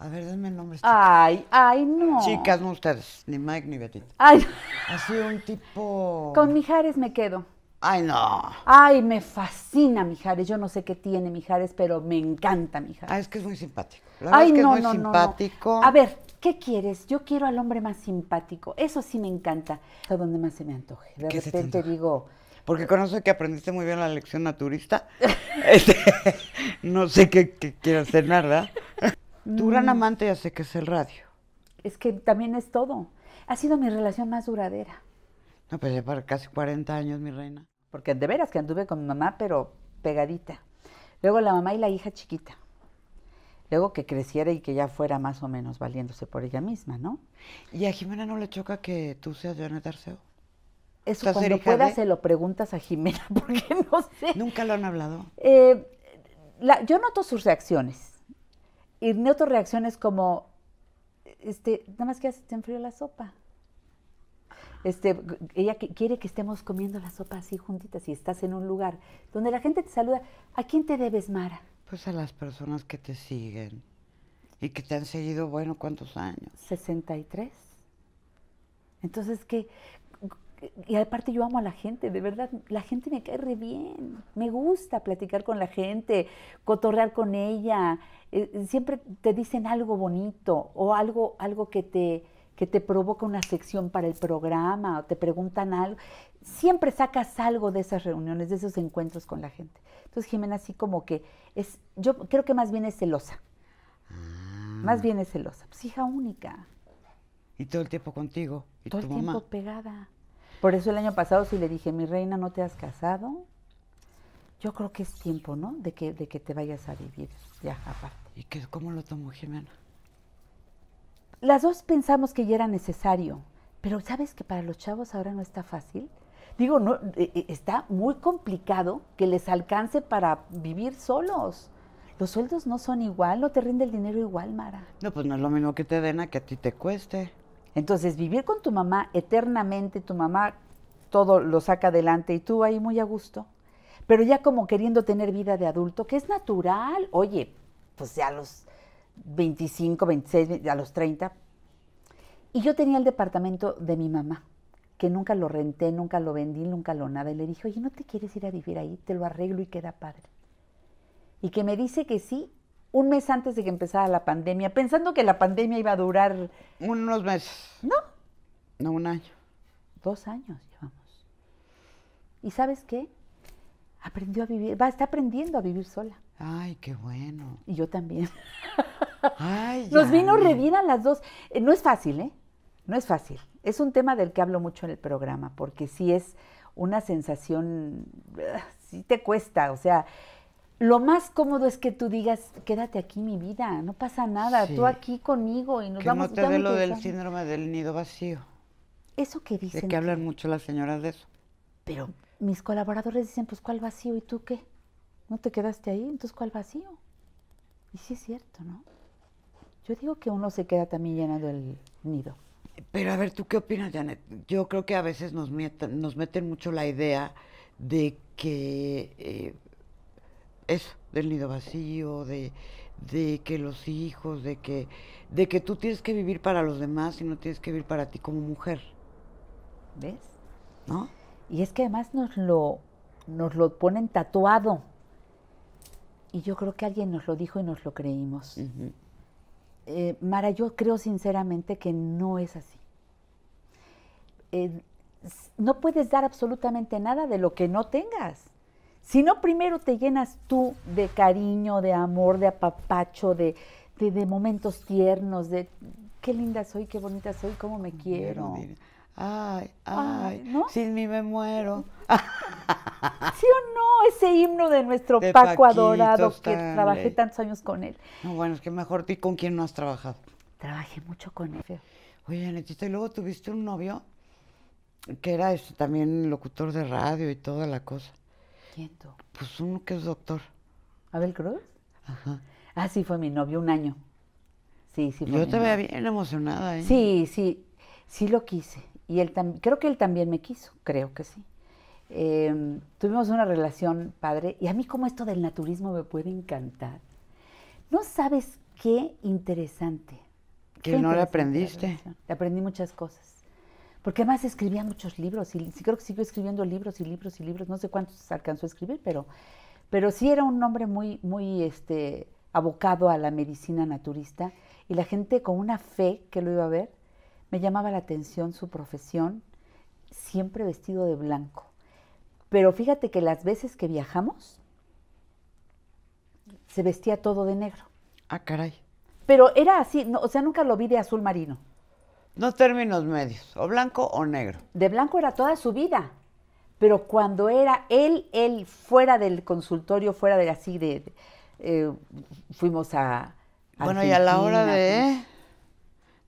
A ver, denme nombres. Ay, ay, no. Chicas, no ustedes, ni Mike ni Betty. Ay. Así un tipo. Con Mijares me quedo. Ay, no. Ay, me fascina Mijares. Yo no sé qué tiene Mijares, pero me encanta Mijares. Ah, es que es muy simpático. ay, es que es muy simpático. A ver, ¿qué quieres? Yo quiero al hombre más simpático. Eso sí me encanta. A donde más se me antoje. De repente digo. Porque conozco que aprendiste muy bien la lección naturista. Este, no sé qué, quiero hacer nada. ¿verdad? Tu gran mm. amante ya sé que es el radio. Es que también es todo. Ha sido mi relación más duradera. No, pues para casi 40 años, mi reina. Porque de veras que anduve con mi mamá, pero pegadita. Luego la mamá y la hija chiquita. Luego que creciera y que ya fuera más o menos valiéndose por ella misma, ¿no? ¿Y a Jimena no le choca que tú seas Janet Arceo? Eso cuando pueda se lo preguntas a Jimena, porque no sé. ¿Nunca lo han hablado? Eh, yo noto sus reacciones y mi reacciones como, este, nada más que te enfrió la sopa. Este, ella quiere que estemos comiendo la sopa así juntitas y estás en un lugar donde la gente te saluda. ¿A quién te debes, Mara? Pues a las personas que te siguen y que te han seguido, bueno, ¿cuántos años? 63. Entonces, ¿qué, y aparte yo amo a la gente, de verdad, la gente me cae re bien, me gusta platicar con la gente, cotorrear con ella, eh, siempre te dicen algo bonito o algo, algo que, te, que te provoca una sección para el programa o te preguntan algo, siempre sacas algo de esas reuniones, de esos encuentros con la gente. Entonces Jimena así como que es, yo creo que más bien es celosa, ah. más bien es celosa, pues hija única. Y todo el tiempo contigo. todo el tiempo pegada. Por eso el año pasado si le dije, mi reina, no te has casado. Yo creo que es tiempo, ¿no? De que, de que te vayas a vivir ya aparte. ¿Y cómo lo tomó Jimena? Las dos pensamos que ya era necesario, pero sabes que para los chavos ahora no está fácil. Digo, no, e, e, está muy complicado que les alcance para vivir solos. Los sueldos no son igual, no te rinde el dinero igual, Mara. No, pues no es lo mismo que te den a que a ti te cueste. Entonces, vivir con tu mamá eternamente, tu mamá todo lo saca adelante y tú ahí muy a gusto, pero ya como queriendo tener vida de adulto, que es natural, oye, pues ya a los 25, 26, a los 30. Y yo tenía el departamento de mi mamá, que nunca lo renté, nunca lo vendí, nunca lo nada, y le dije, oye, ¿no te quieres ir a vivir ahí? Te lo arreglo y queda padre. Y que me dice que sí, un mes antes de que empezara la pandemia, pensando que la pandemia iba a durar... Unos meses. No. No, un año. Dos años llevamos. ¿Y sabes qué? Aprendió a vivir, va, está aprendiendo a vivir sola. Ay, qué bueno. Y yo también. Ay, Nos vino las dos. Eh, no es fácil, ¿eh? No es fácil. Es un tema del que hablo mucho en el programa, porque sí es una sensación, ah, sí te cuesta, o sea, lo más cómodo es que tú digas, quédate aquí mi vida, no pasa nada, tú aquí conmigo y nos que vamos... no te dé lo del síndrome del nido vacío. Eso que dicen... De que hablan mucho las señoras de eso. Pero mis colaboradores dicen, pues ¿cuál vacío? ¿Y tú qué? ¿No te quedaste ahí? Entonces ¿cuál vacío? Y sí es cierto, ¿no? Yo digo que uno se queda también llenando el nido. Pero a ver, ¿tú qué opinas, Janet? Yo creo que a veces nos, meten, nos meten mucho la idea de que... Eh, eso, del nido vacío, de, que los hijos, de que, de que tú tienes que vivir para los demás y no tienes que vivir para ti como mujer. ¿Ves? ¿No? Y es que además nos lo, nos lo ponen tatuado. Y yo creo que alguien nos lo dijo y nos lo creímos. Eh, Mara, yo creo sinceramente que no es así. Eh, no puedes dar absolutamente nada de lo que no tengas. Si no, primero te llenas tú de cariño, de amor, de apapacho, de, momentos tiernos, de qué linda soy, qué bonita soy, cómo me quiero. Ay, ay, ¿no? sin mí me muero. ¿Sí o no? Ese himno de nuestro Paco adorado que trabajé tantos años con él. No, bueno, es que mejor ti con quién no has trabajado. Trabajé mucho con él. Oye, Netita, y luego tuviste un novio que era este, también locutor de radio y toda la cosa. Pues uno que es doctor. ¿Abel Cruz? Ajá. Ah, sí, fue mi novio un año. Sí, sí. Fue Yo te veía bien emocionada, ¿eh? Sí, sí, sí lo quise. Y él también, creo que él también me quiso, creo que sí. Em, tuvimos una relación padre y a mí como esto del naturismo me puede encantar. No sabes qué interesante. Que no le aprendiste. Le Aprendí muchas cosas porque además escribía muchos libros y creo que siguió escribiendo libros y libros y libros, no sé cuántos alcanzó a escribir, pero, pero sí era un hombre muy, muy este, abocado a la medicina naturista y la gente con una fe que lo iba a ver, me llamaba la atención su profesión, siempre vestido de blanco. Pero fíjate que las veces que viajamos, se vestía todo de negro. Ah, caray. Pero era así, o sea, nunca lo vi de azul marino. No términos medios, o blanco o negro. De blanco era toda su vida, pero cuando era él, él fuera del consultorio, fuera de así de... Eh, fuimos a... bueno, y a la hora de... Pues.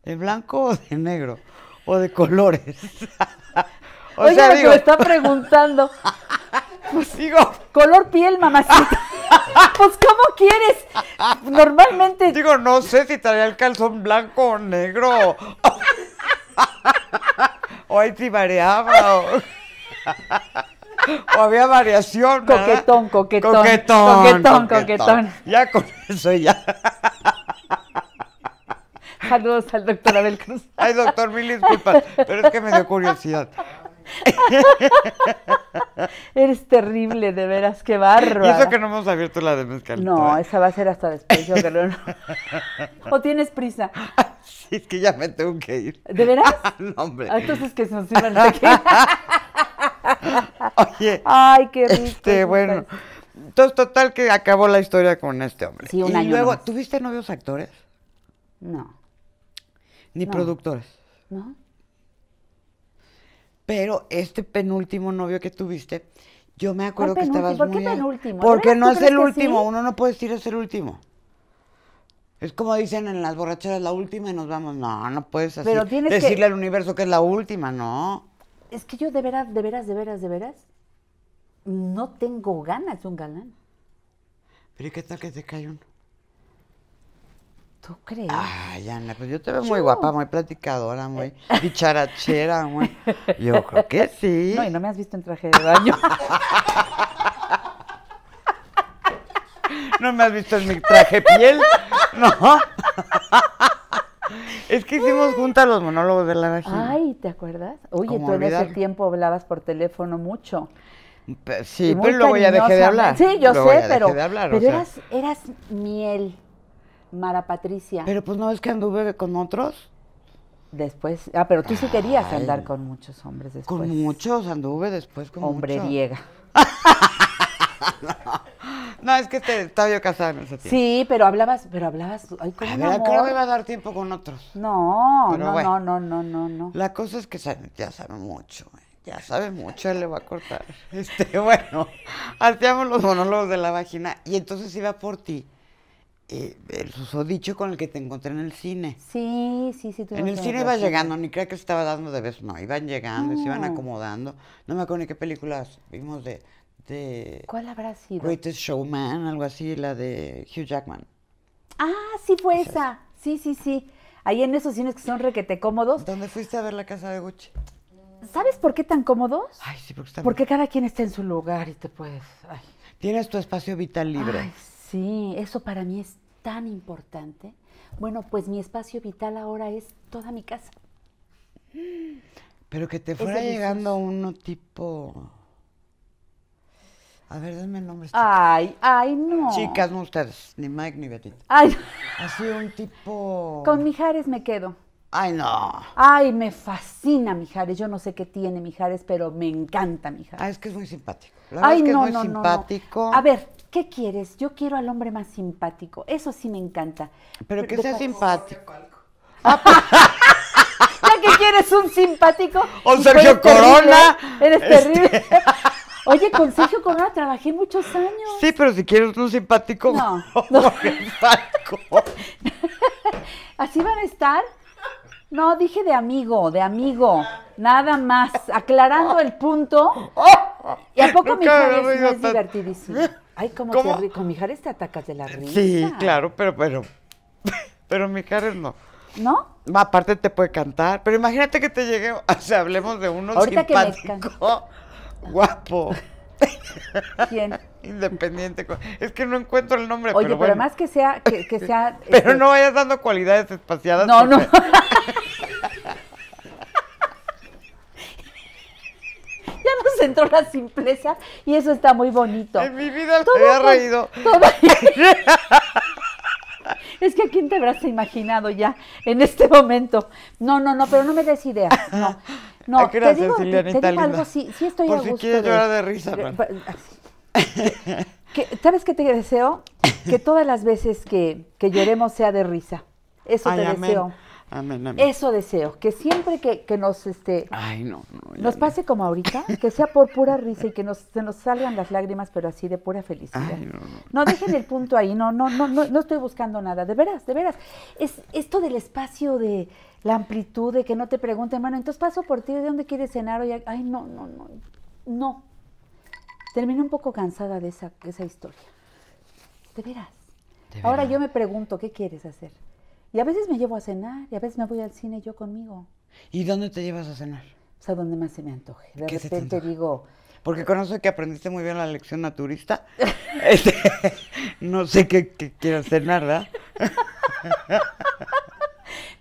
¿De blanco o de negro? ¿O de colores? o Oye, sea, que me está preguntando. pues, Color piel, mamacita. pues, ¿cómo quieres? Normalmente. Digo, no sé si traía el calzón blanco o negro. o ahí sí variaba. O... había variación. Coquetón, coquetón, coquetón. Coquetón, coquetón, coquetón. Ya con eso ya. Saludos al doctor Abel Cruz. Ay, doctor, mil disculpas, pero es que me dio curiosidad. Eres terrible, de veras, qué barro. Y eso que no hemos abierto la de mezcal. No, esa va a ser hasta después, yo creo. No. ¿O tienes prisa? Sí, es que ya me tengo que ir. ¿De veras? no, hombre. Ah, entonces que se nos iban a Oye. Ay, qué rico. Este, bueno. Entonces, total que acabó la historia con este hombre. Sí, un y luego, ¿tuviste novios actores? No. Ni productores. No. Pero este penúltimo novio que tuviste, yo me acuerdo que estabas ¿Por muy... qué penúltimo? Porque no es el último, uno no puede decir es el último. Es como dicen en las borracheras, la última y nos vamos. No, no puedes así. decirle al universo que es la última, no. Es que yo de veras, de veras, de veras, de veras, no tengo ganas de un galán. Pero ¿y qué tal que te cae uno? creo. Ay, Ana, pues yo te veo muy guapa, muy platicadora, muy dicharachera, muy... Yo creo que sí. No, y no me has visto en traje de baño. no me has visto en mi traje piel, no. Es que hicimos juntas los monólogos de la vagina. Ay, ¿te acuerdas? Oye, tú en ese tiempo hablabas por teléfono mucho. sí, pero luego ya dejé de hablar. Sí, yo sé, pero, pero eras, eras miel. Mara Patricia. Pero pues no es que anduve con otros. Después, ah, pero tú sí querías andar con muchos hombres después. Con muchos anduve después con Hombre muchos. no. es que este, estaba yo casada en ese Sí, pero hablabas, pero hablabas, ay, con amor. Creo que iba a dar tiempo con otros. No, no, no, no, no, no, La cosa es que eh, ya sabe mucho, ya sabe mucho, él le va a cortar. Este, bueno, hacíamos los monólogos de la vagina y entonces iba por ti eh, el susodicho con el que te encontré en el cine. Sí, sí, sí. En el cine iba llegando, ni crea que se estaba dando de vez, no, iban llegando, se iban acomodando. No me acuerdo ni qué películas vimos de, ¿Cuál habrá sido? Greatest Showman, algo así, la de Hugh Jackman. Ah, sí fue esa. Sí, sí, sí. Ahí en esos cines que son requete cómodos. ¿Dónde fuiste a ver la casa de Gucci? ¿Sabes por qué tan cómodos? Ay, sí, porque está Porque cada quien está en su lugar y te puedes... Tienes tu espacio vital libre. Ay, sí, eso para mí es tan importante, bueno, pues mi espacio vital ahora es toda mi casa. Pero que te fuera llegando uno tipo... A ver, denme nombres. Chicas. Ay, ay, no. Chicas, no ustedes, ni Mike ni Betty. Ay. Así un tipo... Con Mijares me quedo. Ay, no. Ay, me fascina Mijares. Yo no sé qué tiene Mijares, pero me encanta Mijares. Ah, es que es muy simpático. La Ay, que no, es muy simpático. A ver, ¿qué quieres? Yo quiero al hombre más simpático. Eso sí me encanta. Pero que sea simpático. Ah, pues, ya que quieres un simpático. O Sergio Corona. eres este- terrible. Oye, con Sergio Corona trabajé muchos años. Sí, pero si quieres un simpático. No. no. Simpático. Así van a estar. No, dije de amigo, de amigo. Nada más, aclarando el punto. ¿Y a poco mi no es divertidísimo? Ay, ¿cómo, te Te, con Mijares te atacas de la risa. Sí, claro, pero pero pero Mijares no. ¿No? Aparte te puede cantar, pero imagínate que te llegue, o sea, hablemos de uno Ahorita simpático, que me guapo. ¿Quién? Independiente. Es que no encuentro el nombre. Oye, pero, más que sea, que, que sea. pero este no vayas dando cualidades espaciadas. No, no. entró la simpleza y eso está muy bonito. En mi vida te había reído. Es que a quién te habrás imaginado ya en este momento. No, no, no, pero no me des idea. No, no te digo, te digo algo, sí, sí estoy Por si quieres llorar de risa, que, ¿Sabes qué te deseo? Que todas las veces que, que lloremos sea de risa. Eso te deseo. Eso deseo, que siempre que, nos este Ay, no, nos pase como ahorita, que sea por pura risa y que nos, se nos salgan las lágrimas, pero así de pura felicidad. no, dejen el punto ahí, no, no, no, no, estoy buscando nada, de veras, de veras. Es esto del espacio de la amplitud, de que no te pregunten, hermano, entonces paso por ti, ¿de dónde quieres cenar hoy? Ay, no, no, no, no. Terminé un poco cansada de esa, esa historia. de veras. Ahora yo me pregunto, ¿qué quieres hacer? Y a veces me llevo a cenar y a veces me voy al cine yo conmigo. ¿Y dónde te llevas a cenar? O sea, donde más se me antoje. De repente digo... Porque conozco que aprendiste muy bien la lección naturista. Este, no sé qué, quiero quieras cenar, ¿verdad?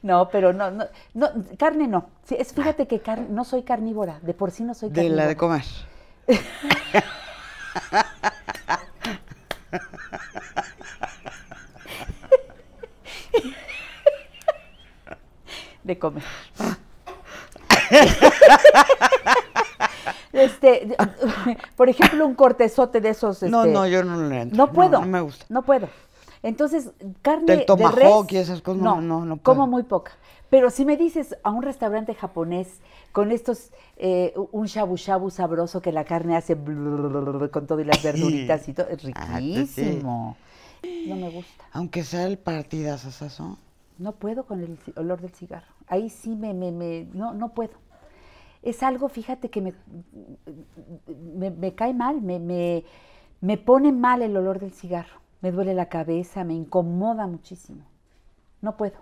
No, pero no, no, carne no. es, fíjate que no soy carnívora, de por sí no soy carnívora. De la de comer. de comer. este, por ejemplo, un cortezote de esos. no, este, no, yo no le entiendo, No puedo. No, me gusta. No puedo. Entonces, carne de res, y esas cosas, no, no, no como muy poca. Pero si me dices a un restaurante japonés con estos, eh, un shabu shabu sabroso que la carne hace con todo y las verduritas y todo, es ah, riquísimo. No me gusta. Aunque sea el partidas, ¿sazón? No puedo con el olor del cigarro ahí sí me, me, me no, no puedo. Es algo, fíjate, que me, me, cae mal, me, me pone mal el olor del cigarro. Me duele la cabeza, me incomoda muchísimo. No puedo.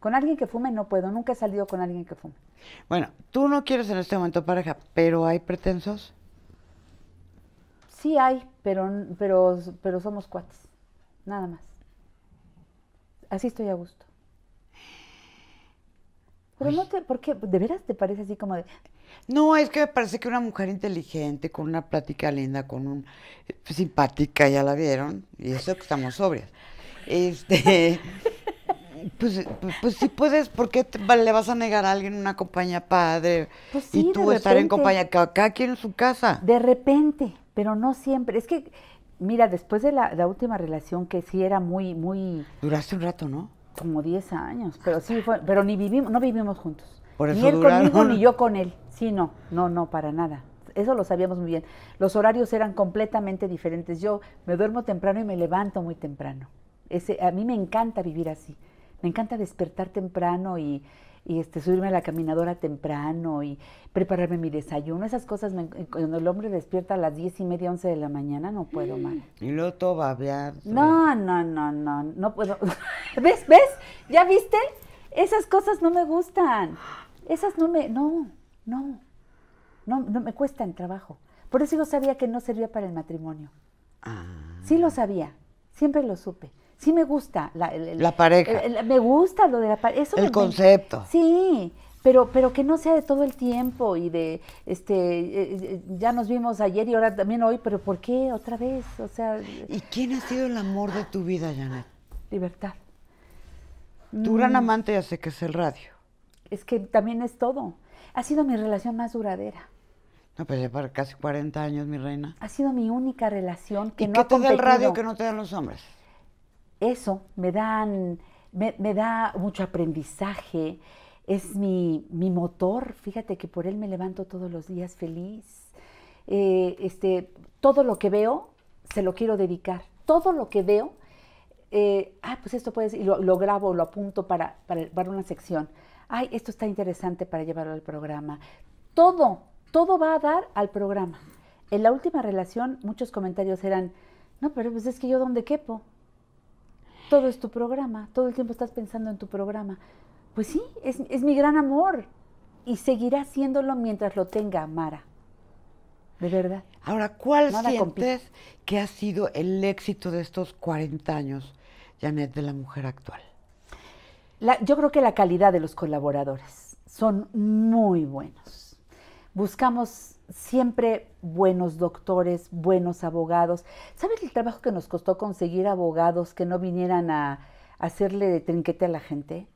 Con alguien que fume no puedo. Nunca he salido con alguien que fume. Bueno, tú no quieres en este momento pareja, pero ¿hay pretensos? Sí hay, pero, pero, pero somos cuates. Nada más. Así estoy a gusto. Pero no te, ¿por ¿De veras te parece así como de...? No, es que me parece que una mujer inteligente, con una plática linda, con un... Eh, simpática, ya la vieron, y eso que estamos sobrias. Este... Pues, pues, sí pues, puedes, ¿por qué le vas a negar a alguien una compañía padre? Pues sí, y tú estar en compañía, cada quien en su casa. De repente, pero no siempre. Es que, mira, después de la, la última relación que sí era muy, muy... Duraste un rato, ¿no? Como 10 años, pero sí fue, pero ni vivimos, no vivimos juntos. ni él conmigo ni yo con él. Sí, no, no, no, para nada. Eso lo sabíamos muy bien. Los horarios eran completamente diferentes. Yo me duermo temprano y me levanto muy temprano. Ese, a mí me encanta vivir así. Me encanta despertar temprano y, y este, subirme a la caminadora temprano y prepararme mi desayuno. Esas cosas, eh, cuando el hombre despierta a las diez y media, once de la mañana, no puedo más. Y luego todo babear. No, no, no, no, no puedo. ¿Ves? ¿Ves? ¿Ya viste? Esas cosas no me gustan. Esas no me, no, no, no, me cuestan trabajo. Por eso yo sabía que no servía para el matrimonio. Ah. Sí lo sabía, siempre lo supe sí me gusta. La, pareja. me gusta lo de la pareja. El concepto. sí, pero, pero que no sea de todo el tiempo y de, este, eh, eh, ya nos vimos ayer y ahora también hoy, pero ¿por qué otra vez? O sea... ¿Y quién ha sido el amor de tu vida, Janet? Libertad. Tu gran mm. amante ya sé que es el radio. Es que también es todo. Ha sido mi relación más duradera. No, pues para casi 40 años, mi reina. Ha sido mi única relación que ¿Y no qué te da el radio que no te dan los hombres? eso me, dan, me, da mucho aprendizaje, es mi, motor, fíjate que por él me levanto todos los días feliz. Eh, este, todo lo que veo se lo quiero dedicar, todo lo que veo, eh, ah, pues esto puede y lo, grabo, lo apunto para, para, una sección. Ay, esto está interesante para llevarlo al programa. Todo, todo va a dar al programa. En la última relación muchos comentarios eran, no, pero pues es que yo dónde quepo, todo es tu programa, todo el tiempo estás pensando en tu programa. Pues sí, es, es mi gran amor y seguirá haciéndolo mientras lo tenga, Mara. De verdad. Ahora, ¿cuál es sientes que ha sido el éxito de estos 40 años, Janet, de la mujer actual? yo creo que la calidad de los colaboradores son muy buenos. Buscamos siempre buenos doctores, buenos abogados. ¿Sabes el trabajo que nos costó conseguir abogados que no vinieran a, hacerle de trinquete a la gente?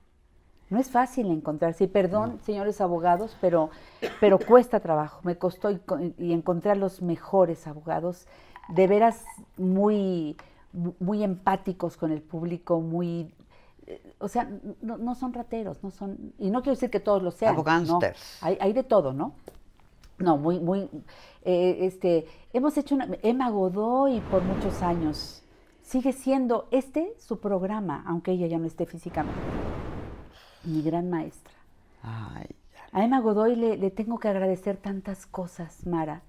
No es fácil encontrarse. sí, perdón, señores abogados, pero, pero cuesta trabajo. Me costó y, encontrar los mejores abogados, de veras muy, muy empáticos con el público, muy eh, o sea, no, son rateros, no son, y no quiero decir que todos lo sean. Abogados. hay, de todo, ¿no? no, muy, muy, eh, este, hemos hecho una, Emma Godoy por muchos años. Sigue siendo este su programa, aunque ella ya no esté físicamente. Mi gran maestra. Ay, A Emma Godoy le, tengo que agradecer tantas cosas, Mara.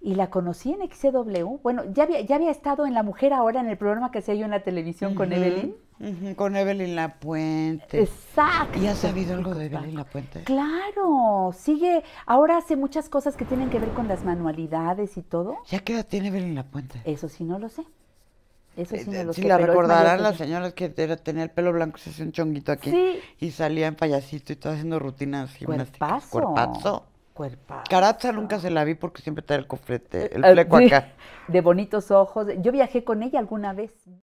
Y la conocí en XW Bueno, ya había, ya había estado en La Mujer ahora, en el programa que hacía yo en la televisión con Evelyn con Evelyn Lapuente. Exacto. ¿Y ha sabido algo de Evelyn la Puente? Claro, sigue, ahora hace muchas cosas que tienen que ver con las manualidades y todo. ¿Ya qué edad tiene Evelyn Puente? Eso sí no lo sé. Eso sí, eh, no lo eh, sé. sé, la recordarán las señoras que tenía el pelo blanco, se hacía un chonguito aquí sí. y salía en payasito y todo haciendo rutinas gimnásticas. Cuerpazo. Cuerpazo. Cuerpazo. nunca se la vi porque siempre trae el cofrete, el eh, fleco acá. De bonitos ojos. Yo viajé con ella alguna vez.